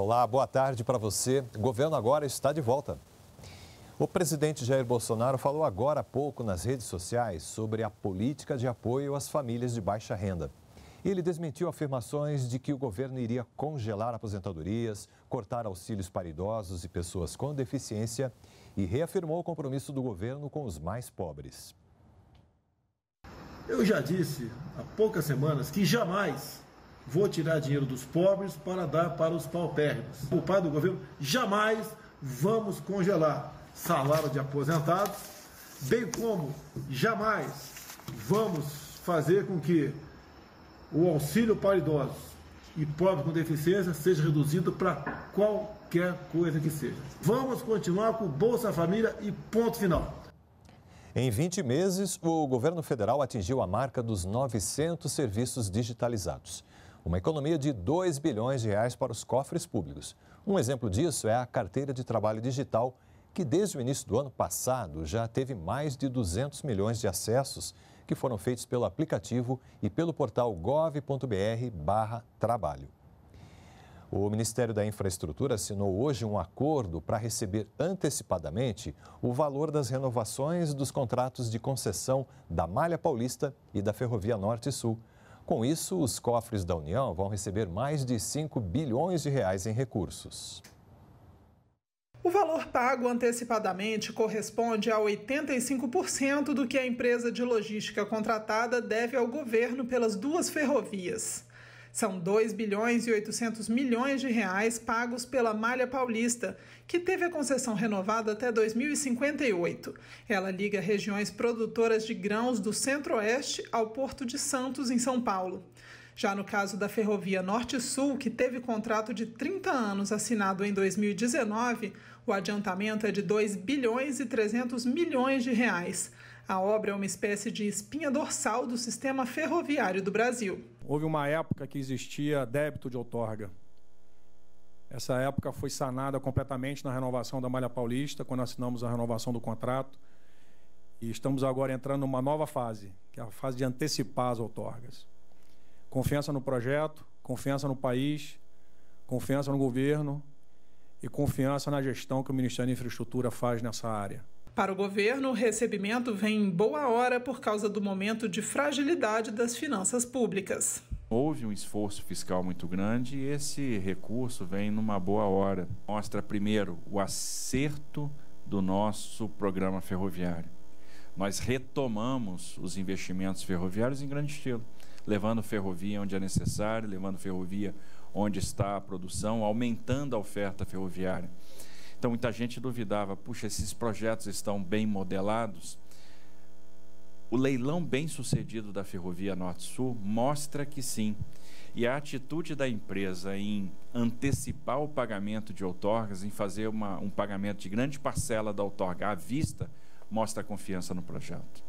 Olá, boa tarde para você. O governo agora está de volta. O presidente Jair Bolsonaro falou agora há pouco nas redes sociais sobre a política de apoio às famílias de baixa renda. Ele desmentiu afirmações de que o governo iria congelar aposentadorias, cortar auxílios para idosos e pessoas com deficiência e reafirmou o compromisso do governo com os mais pobres. Eu já disse há poucas semanas que jamais vou tirar dinheiro dos pobres para dar para os paupérrimos. O Culpado do governo, jamais vamos congelar salário de aposentados, bem como jamais vamos fazer com que o auxílio para idosos e pobres com deficiência seja reduzido para qualquer coisa que seja. Vamos continuar com o Bolsa Família e ponto final. Em 20 meses, o governo federal atingiu a marca dos 900 serviços digitalizados uma economia de 2 bilhões de reais para os cofres públicos. Um exemplo disso é a carteira de trabalho digital, que desde o início do ano passado já teve mais de 200 milhões de acessos que foram feitos pelo aplicativo e pelo portal gov.br/trabalho. O Ministério da Infraestrutura assinou hoje um acordo para receber antecipadamente o valor das renovações dos contratos de concessão da Malha Paulista e da Ferrovia Norte Sul com isso, os cofres da União vão receber mais de 5 bilhões de reais em recursos. O valor pago antecipadamente corresponde a 85% do que a empresa de logística contratada deve ao governo pelas duas ferrovias. São 2 bilhões e 800 milhões de reais pagos pela Malha Paulista, que teve a concessão renovada até 2058. Ela liga regiões produtoras de grãos do Centro-Oeste ao Porto de Santos, em São Paulo. Já no caso da Ferrovia Norte-Sul, que teve contrato de 30 anos assinado em 2019, o adiantamento é de 2 bilhões e 300 milhões de reais. A obra é uma espécie de espinha dorsal do sistema ferroviário do Brasil. Houve uma época que existia débito de outorga. Essa época foi sanada completamente na renovação da Malha Paulista, quando assinamos a renovação do contrato. E estamos agora entrando numa nova fase, que é a fase de antecipar as outorgas. Confiança no projeto, confiança no país, confiança no governo e confiança na gestão que o Ministério da Infraestrutura faz nessa área. Para o governo, o recebimento vem em boa hora por causa do momento de fragilidade das finanças públicas. Houve um esforço fiscal muito grande e esse recurso vem numa boa hora. Mostra, primeiro, o acerto do nosso programa ferroviário. Nós retomamos os investimentos ferroviários em grande estilo, levando ferrovia onde é necessário, levando ferrovia onde está a produção, aumentando a oferta ferroviária. Então muita gente duvidava, puxa, esses projetos estão bem modelados. O leilão bem sucedido da Ferrovia Norte-Sul mostra que sim. E a atitude da empresa em antecipar o pagamento de outorgas, em fazer uma, um pagamento de grande parcela da outorga à vista, mostra confiança no projeto.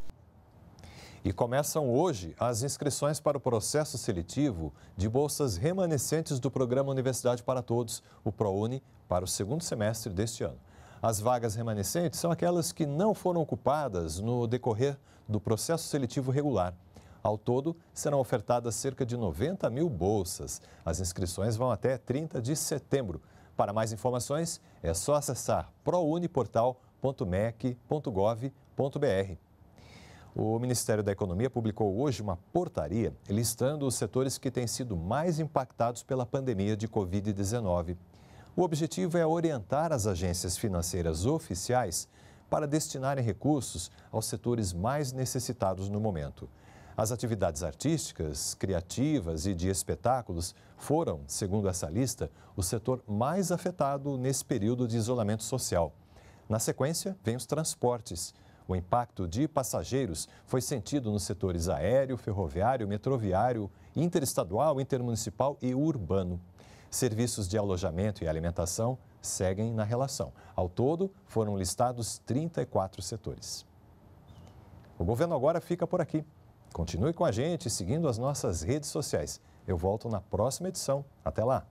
E começam hoje as inscrições para o processo seletivo de bolsas remanescentes do programa Universidade para Todos, o ProUni, para o segundo semestre deste ano. As vagas remanescentes são aquelas que não foram ocupadas no decorrer do processo seletivo regular. Ao todo, serão ofertadas cerca de 90 mil bolsas. As inscrições vão até 30 de setembro. Para mais informações, é só acessar prouniportal.mec.gov.br. O Ministério da Economia publicou hoje uma portaria listando os setores que têm sido mais impactados pela pandemia de Covid-19. O objetivo é orientar as agências financeiras oficiais para destinarem recursos aos setores mais necessitados no momento. As atividades artísticas, criativas e de espetáculos foram, segundo essa lista, o setor mais afetado nesse período de isolamento social. Na sequência, vem os transportes o impacto de passageiros foi sentido nos setores aéreo, ferroviário, metroviário, interestadual, intermunicipal e urbano. Serviços de alojamento e alimentação seguem na relação. Ao todo, foram listados 34 setores. O governo agora fica por aqui. Continue com a gente seguindo as nossas redes sociais. Eu volto na próxima edição. Até lá!